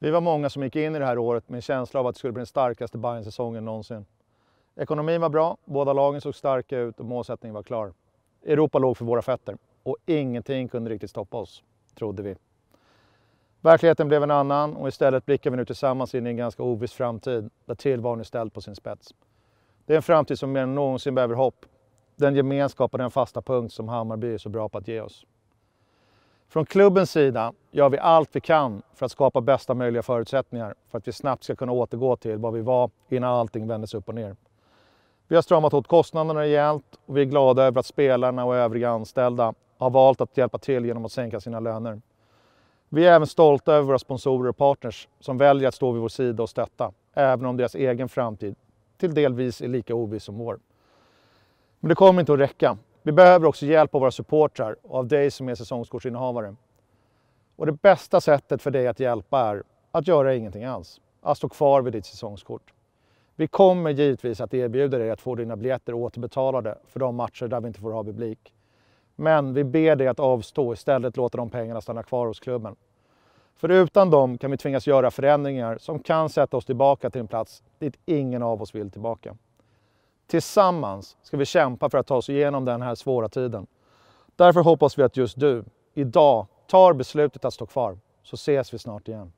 Vi var många som gick in i det här året med en känsla av att det skulle bli den starkaste Bayern-säsongen någonsin. Ekonomin var bra, båda lagen såg starka ut och målsättningen var klar. Europa låg för våra fötter och ingenting kunde riktigt stoppa oss, trodde vi. Verkligheten blev en annan och istället blickar vi nu tillsammans in i en ganska oviss framtid där tillvaron är ställd på sin spets. Det är en framtid som mer än någonsin behöver hopp, den gemenskap och den fasta punkt som Hammarby är så bra på att ge oss. Från klubbens sida gör vi allt vi kan för att skapa bästa möjliga förutsättningar för att vi snabbt ska kunna återgå till vad vi var innan allting vändes upp och ner. Vi har stramat åt kostnaderna rejält och vi är glada över att spelarna och övriga anställda har valt att hjälpa till genom att sänka sina löner. Vi är även stolta över våra sponsorer och partners som väljer att stå vid vår sida och stötta, även om deras egen framtid till delvis är lika oviss som vår. Men det kommer inte att räcka vi behöver också hjälp av våra supportrar och av dig som är säsongskortsinnehavare. Och det bästa sättet för dig att hjälpa är att göra ingenting alls. Att stå kvar vid ditt säsongskort. Vi kommer givetvis att erbjuda dig att få dina biljetter återbetalade för de matcher där vi inte får ha publik. Men vi ber dig att avstå istället låta de pengarna stanna kvar hos klubben. För utan dem kan vi tvingas göra förändringar som kan sätta oss tillbaka till en plats dit ingen av oss vill tillbaka. Tillsammans ska vi kämpa för att ta oss igenom den här svåra tiden. Därför hoppas vi att just du idag tar beslutet att stå kvar, så ses vi snart igen.